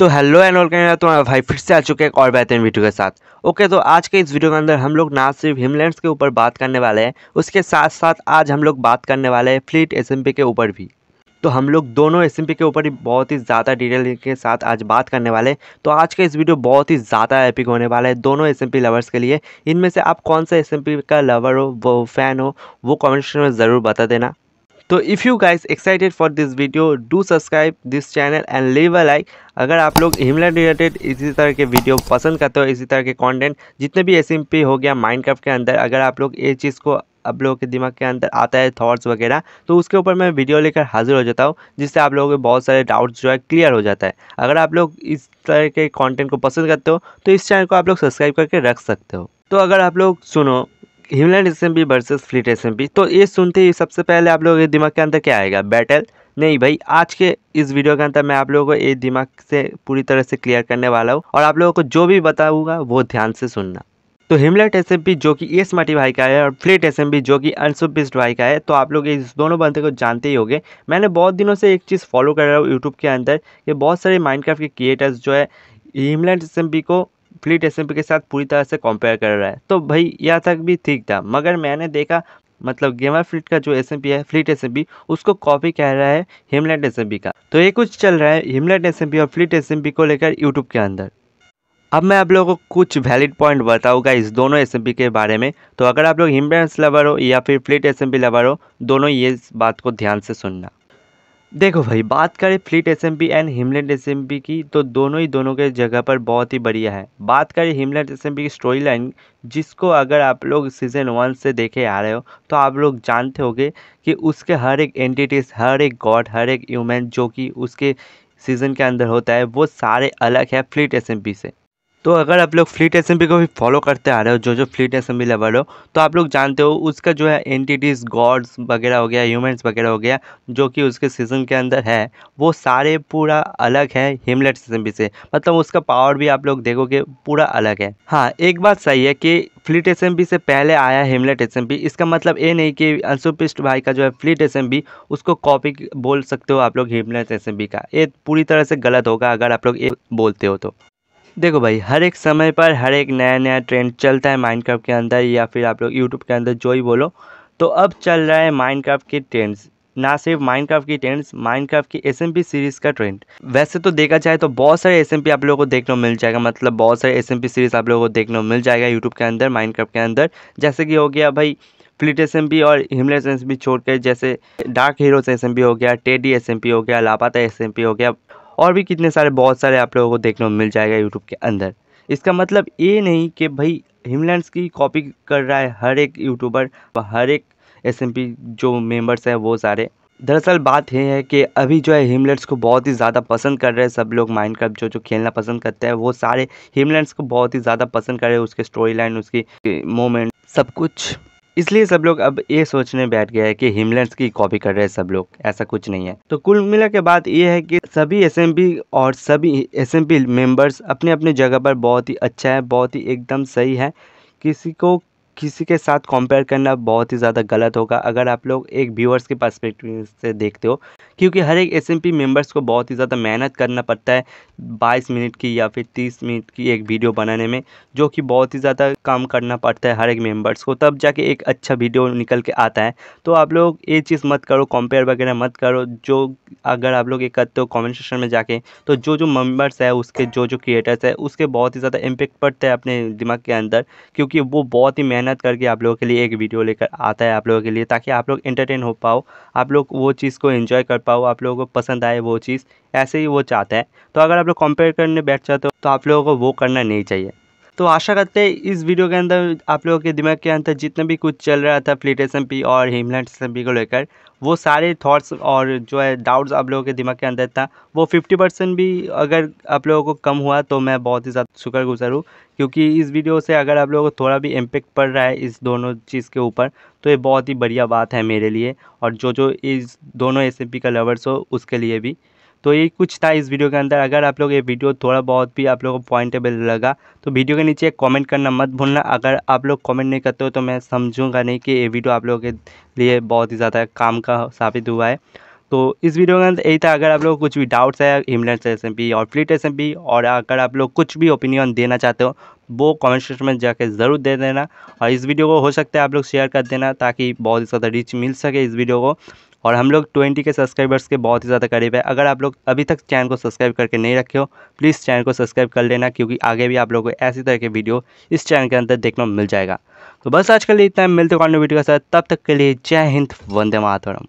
तो hello and welcome तो तुम्हारा भाई फिर से आ चुके हैं एक और बेहतरीन वीडियो के साथ ओके तो आज के इस वीडियो के अंदर हम लोग ना सिर्फ हिमलैंड्स के ऊपर बात करने वाले हैं उसके साथ साथ आज हम लोग बात करने वाले हैं फ्लीट एस के ऊपर भी तो हम लोग दोनों एस के ऊपर ही बहुत ही ज़्यादा डिटेल के साथ आज बात करने वाले तो आज का इस वीडियो बहुत ही ज़्यादा एपिक होने वाला है दोनों एस लवर्स के लिए इनमें से आप कौन सा एस का लवर हो वो फैन हो वो कमेंट सेक्शन में ज़रूर बता देना तो if you guys excited for this video do subscribe this channel and leave a like अगर आप लोग हिमलैंड रिलेटेड इसी तरह के वीडियो पसंद करते हो इसी तरह के कंटेंट जितने भी एस हो गया माइंड के अंदर अगर आप लोग ये चीज़ को आप लोगों के दिमाग के अंदर आता है थॉट्स वगैरह तो उसके ऊपर मैं वीडियो लेकर हाजिर हो जाता हूँ जिससे आप लोगों के बहुत सारे डाउट्स जो है क्लियर हो जाता है अगर आप लोग इस तरह के कंटेंट को पसंद करते हो तो इस चैनल को आप लोग सब्सक्राइब करके रख सकते हो तो अगर आप लोग सुनो Himland S M versus Fleet S तो ये सुनते ही सबसे पहले आप लोगों के दिमाग के अंदर क्या आएगा बैटल नहीं भाई आज के इस वीडियो के अंदर मैं आप लोगों को ये दिमाग से पूरी तरह से क्लियर करने वाला हूँ और आप लोगों को जो भी बताऊँगा वो ध्यान से सुनना तो हिमलेट एस जो कि एस माटी भाई का है और फ्लेट एस जो कि अनसुप बिस्ट भाई का है तो आप लोग इस दोनों बंदे को जानते ही होंगे मैंने बहुत दिनों से एक चीज़ फॉलो कर रहा हूँ यूट्यूब के अंदर कि बहुत सारे क्राफ्ट के क्रिएटर्स जो है हिमलैंड एस को फ्लिट एस के साथ पूरी तरह से कंपेयर कर रहा है तो भाई यहाँ तक भी ठीक था मगर मैंने देखा मतलब गेमर फ्लिट का जो एस है फ्लिट एस उसको कॉपी कह रहा है हिमलेट एस का तो ये कुछ चल रहा है हिमलेट एस और फ्लिट एस को लेकर यूट्यूब के अंदर अब मैं आप लोगों को कुछ वैलिड पॉइंट बताऊंगा इस दोनों एस के बारे में तो अगर आप लोग हिमलैंड लवर हो या फिर फ्लिट एस लवर हो दोनों ये इस बात को ध्यान से सुनना देखो भाई बात करें Fleet S and Himland S की तो दोनों ही दोनों के जगह पर बहुत ही बढ़िया है बात करें हिमलैंड एस की स्टोरी लाइन जिसको अगर आप लोग सीज़न वन से देखे आ रहे हो तो आप लोग जानते होंगे कि उसके हर एक एंटिटीज़ हर एक गॉड हर एक ह्यूमन जो कि उसके सीज़न के अंदर होता है वो सारे अलग है फ्लिट एस से तो अगर आप लोग फ्लीट एसएमपी को भी फॉलो करते आ रहे हो जो जो फ्लीट एसएमपी लेवल हो तो आप लोग जानते हो उसका जो है एंटिटीज़ गॉड्स वगैरह हो गया ह्यूमंस वगैरह हो गया जो कि उसके सीजन के अंदर है वो सारे पूरा अलग है हिमलेट एसएमपी से मतलब उसका पावर भी आप लोग देखोगे पूरा अलग है हाँ एक बात सही है कि फ्लीट एस से पहले आया हिमलेट एस इसका मतलब ये नहीं कि अंशुपिष्ट भाई का जो है फ्लीट एस उसको कॉपी बोल सकते हो आप लोग हिमलेट एस का ये पूरी तरह से गलत होगा अगर आप लोग ये बोलते हो तो देखो भाई हर एक समय पर हर एक नया नया ट्रेंड चलता है माइनक्राफ्ट के अंदर या फिर आप लोग यूट्यूब के अंदर जो ही बोलो तो अब चल रहा है माइनक्राफ्ट के ट्रेंड्स ना सिर्फ माइनक्राफ्ट की ट्रेंड्स माइनक्राफ्ट की एस सीरीज़ का ट्रेंड वैसे तो देखा जाए तो बहुत सारे एस आप लोगों को देखने को मिल जाएगा मतलब बहुत सारे एस सीरीज़ आप लोगों को देखने को मिल जाएगा यूट्यूब के अंदर माइनक्राफ्ट के अंदर जैसे कि हो गया भाई फ्लिट एस और हिमलेस एस छोड़ कर जैसे डार्क हीरोज एस हो गया टेडी एस हो गया लापाता एस हो गया और भी कितने सारे बहुत सारे आप लोगों को देखने को मिल जाएगा यूट्यूब के अंदर इसका मतलब ये नहीं कि भाई हिमलैंड्स की कॉपी कर रहा है हर एक यूट्यूबर व हर एक एस जो मेम्बर्स हैं वो सारे दरअसल बात यह है कि अभी जो है हिमलैंड्स को बहुत ही ज़्यादा पसंद कर रहे हैं सब लोग माइंड क्राफ्ट जो जो खेलना पसंद करते हैं वो सारे हिमलैंड्स को बहुत ही ज़्यादा पसंद कर रहे हैं उसके स्टोरी लाइन उसकी मोमेंट सब कुछ इसलिए सब लोग अब ये सोचने बैठ गए है कि हिमलैंड की कॉपी कर रहे हैं सब लोग ऐसा कुछ नहीं है तो कुल मिला के बात ये है कि सभी एस और सभी एस मेंबर्स अपने अपने जगह पर बहुत ही अच्छा है बहुत ही एकदम सही है किसी को किसी के साथ कंपेयर करना बहुत ही ज़्यादा गलत होगा अगर आप लोग एक व्यूअर्स के पर्सपेक्टिव से देखते हो क्योंकि हर एक एस मेंबर्स को बहुत ही ज़्यादा मेहनत करना पड़ता है 22 मिनट की या फिर 30 मिनट की एक वीडियो बनाने में जो कि बहुत ही ज़्यादा काम करना पड़ता है हर एक मेम्बर्स को तब जाके एक अच्छा वीडियो निकल के आता है तो आप लोग ये चीज़ मत करो कंपेयर वगैरह मत करो जो अगर आप लोग ये करते हो कॉमेंट सेशन में जाके तो जो जो मेम्बर्स है उसके जो जो क्रिएटर्स है उसके बहुत ही ज़्यादा इम्पेक्ट पड़ता है अपने दिमाग के अंदर क्योंकि वो बहुत ही मेहनत मेहनत करके आप लोगों के लिए एक वीडियो लेकर आता है आप लोगों के लिए ताकि आप लोग इंटरटेन हो पाओ आप लोग वो चीज़ को एंजॉय कर पाओ आप लोगों को पसंद आए वो चीज़ ऐसे ही वो चाहता है तो अगर आप लोग कंपेयर करने बैठ जाते हो तो आप लोगों को वो करना नहीं चाहिए तो आशा करते हैं इस वीडियो के अंदर आप लोगों के दिमाग के अंदर जितना भी कुछ चल रहा था फ्लिट पी और हिमलैंड पी को लेकर वो सारे थॉट्स और जो है डाउट्स आप लोगों के दिमाग के अंदर था वो फिफ्टी परसेंट भी अगर आप लोगों को कम हुआ तो मैं बहुत ही ज़्यादा शुक्र गुजर हूँ क्योंकि इस वीडियो से अगर आप लोगों को थोड़ा भी इम्पेक्ट पड़ रहा है इस दोनों चीज़ के ऊपर तो ये बहुत ही बढ़िया बात है मेरे लिए और जो जो इस दोनों एस का लवर्स हो उसके लिए भी तो यही कुछ था इस वीडियो के अंदर अगर आप लोग ये वीडियो थोड़ा बहुत भी आप लोगों को पॉइंटेबल लगा तो वीडियो के नीचे कमेंट करना मत भूलना अगर आप लोग कमेंट नहीं करते हो तो मैं समझूंगा नहीं कि ये वीडियो आप लोगों के लिए बहुत ही ज़्यादा काम का साबित हुआ है तो इस वीडियो के अंदर यही था अगर आप लोग कुछ भी डाउट्स है हिमलेंस एस और फ्लिट एस और अगर आप लोग कुछ भी ओपिनियन देना चाहते हो वो कमेंट सेक्शन में जाके ज़रूर दे देना और इस वीडियो को हो सकता है आप लोग शेयर कर देना ताकि बहुत ही ज़्यादा रीच मिल सके इस वीडियो को और हम लोग ट्वेंटी के सब्सक्राइबर्स के बहुत ही ज़्यादा करीब है अगर आप लोग अभी तक चैनल को सब्सक्राइब करके नहीं रखे हो प्लीज़ चैनल को सब्सक्राइब कर लेना क्योंकि आगे भी आप लोगों को ऐसी तरह के वीडियो इस चैनल के अंदर देखने को मिल जाएगा तो बस आज के लिए इतना मिलते कॉन्टो वीडियो के साथ तब तक के लिए जय हिंद वंदे मातरम